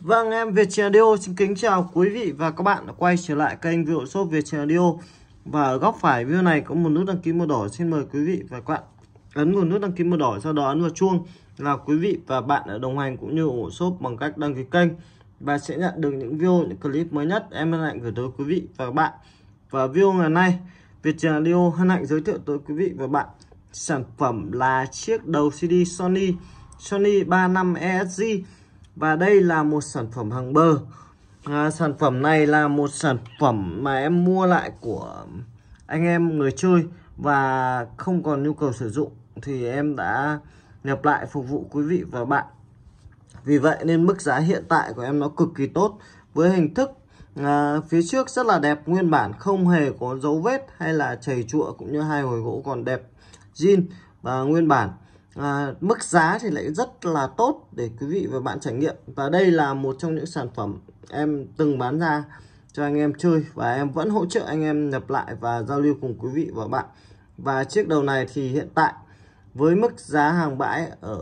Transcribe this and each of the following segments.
Vâng em Việt Radio xin kính chào quý vị và các bạn đã quay trở lại kênh View Shop Việt Radio Và ở góc phải video này có một nút đăng ký màu đỏ xin mời quý vị và các bạn ấn vào nút đăng ký màu đỏ sau đó ấn vào chuông là quý vị và bạn ở đồng hành cũng như ủng hộ shop bằng cách đăng ký kênh và sẽ nhận được những video những clip mới nhất em hân gửi tới quý vị và các bạn và video ngày nay Việt Radio hân hạnh giới thiệu tới quý vị và bạn sản phẩm là chiếc đầu CD Sony Sony 35 ESG và đây là một sản phẩm hàng bơ à, sản phẩm này là một sản phẩm mà em mua lại của anh em người chơi và không còn nhu cầu sử dụng thì em đã nhập lại phục vụ quý vị và bạn vì vậy nên mức giá hiện tại của em nó cực kỳ tốt với hình thức à, phía trước rất là đẹp nguyên bản không hề có dấu vết hay là chảy trụa cũng như hai hồi gỗ còn đẹp zin và nguyên bản à, mức giá thì lại rất là tốt để quý vị và bạn trải nghiệm và đây là một trong những sản phẩm em từng bán ra cho anh em chơi và em vẫn hỗ trợ anh em nhập lại và giao lưu cùng quý vị và bạn và chiếc đầu này thì hiện tại với mức giá hàng bãi ở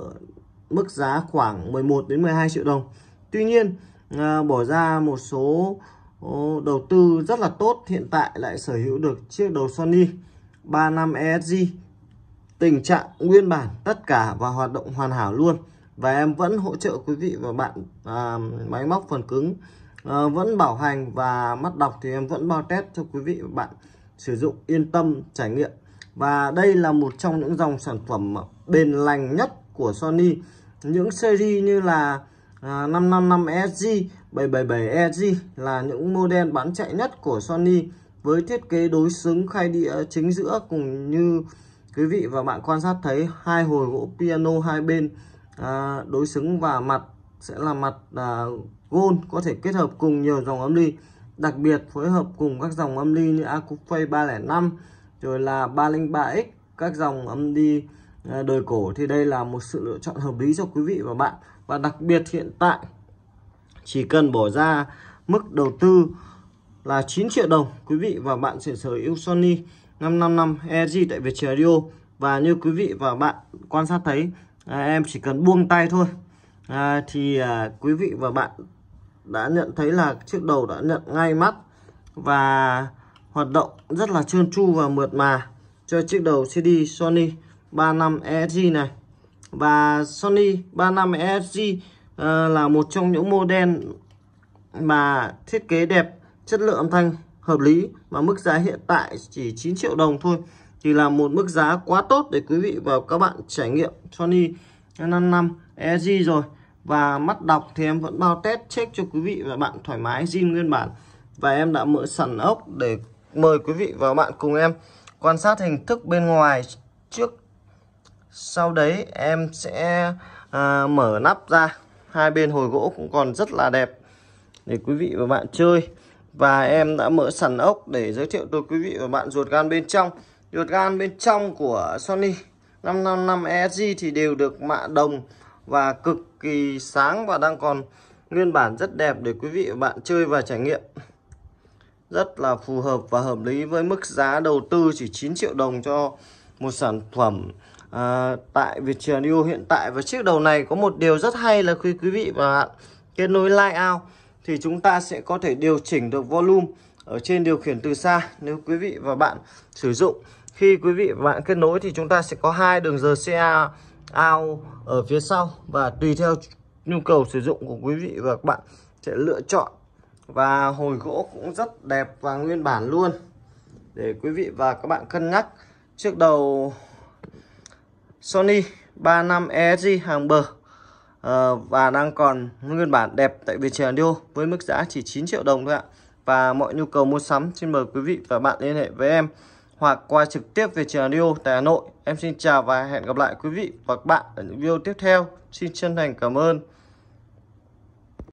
mức giá khoảng 11 đến 12 triệu đồng Tuy nhiên à, bỏ ra một số đầu tư rất là tốt hiện tại lại sở hữu được chiếc đầu Sony 35 ESG tình trạng nguyên bản tất cả và hoạt động hoàn hảo luôn và em vẫn hỗ trợ quý vị và bạn à, máy móc phần cứng à, vẫn bảo hành và mắt đọc thì em vẫn bao test cho quý vị và bạn sử dụng yên tâm trải nghiệm và đây là một trong những dòng sản phẩm bền lành nhất của Sony những series như là à, 555SG 777SG là những model bán chạy nhất của Sony với thiết kế đối xứng khay đĩa chính giữa cùng như Quý vị và bạn quan sát thấy hai hồi gỗ piano hai bên à, đối xứng và mặt sẽ là mặt à, gold có thể kết hợp cùng nhiều dòng âm ly. Đặc biệt phối hợp cùng các dòng âm ly như Acuphay 305 rồi là 303X các dòng âm ly à, đời cổ thì đây là một sự lựa chọn hợp lý cho quý vị và bạn. Và đặc biệt hiện tại chỉ cần bỏ ra mức đầu tư là 9 triệu đồng quý vị và bạn sẽ sở hữu Sony 555 EG tại Việt Radio và như quý vị và bạn quan sát thấy à, em chỉ cần buông tay thôi à, thì à, quý vị và bạn đã nhận thấy là chiếc đầu đã nhận ngay mắt và hoạt động rất là trơn tru và mượt mà cho chiếc đầu CD Sony 35 ESG này và Sony 35 ESG à, là một trong những model mà thiết kế đẹp chất lượng âm thanh hợp lý mà mức giá hiện tại chỉ 9 triệu đồng thôi thì là một mức giá quá tốt để quý vị và các bạn trải nghiệm Sony 55 EG rồi và mắt đọc thì em vẫn bao test check cho quý vị và bạn thoải mái zin nguyên bản và em đã mở sẵn ốc để mời quý vị và bạn cùng em quan sát hình thức bên ngoài trước sau đấy em sẽ à, mở nắp ra hai bên hồi gỗ cũng còn rất là đẹp để quý vị và bạn chơi và em đã mở sẵn ốc để giới thiệu tới quý vị và bạn ruột gan bên trong ruột gan bên trong của Sony 555 ESG thì đều được mạ đồng và cực kỳ sáng và đang còn nguyên bản rất đẹp để quý vị và bạn chơi và trải nghiệm rất là phù hợp và hợp lý với mức giá đầu tư chỉ 9 triệu đồng cho một sản phẩm à, tại Viettel New hiện tại và chiếc đầu này có một điều rất hay là khi quý vị và bạn kết nối Line Out thì chúng ta sẽ có thể điều chỉnh được volume ở trên điều khiển từ xa nếu quý vị và bạn sử dụng. Khi quý vị và bạn kết nối thì chúng ta sẽ có hai đường giờ RCA ao ở phía sau và tùy theo nhu cầu sử dụng của quý vị và các bạn sẽ lựa chọn và hồi gỗ cũng rất đẹp và nguyên bản luôn để quý vị và các bạn cân nhắc trước đầu Sony 35 ESG hàng bờ Ờ, và đang còn nguyên bản đẹp tại việt trì Hà với mức giá chỉ 9 triệu đồng thôi ạ. Và mọi nhu cầu mua sắm xin mời quý vị và bạn liên hệ với em hoặc qua trực tiếp về trường Radio tại Hà Nội. Em xin chào và hẹn gặp lại quý vị và các bạn ở những video tiếp theo. Xin chân thành cảm ơn.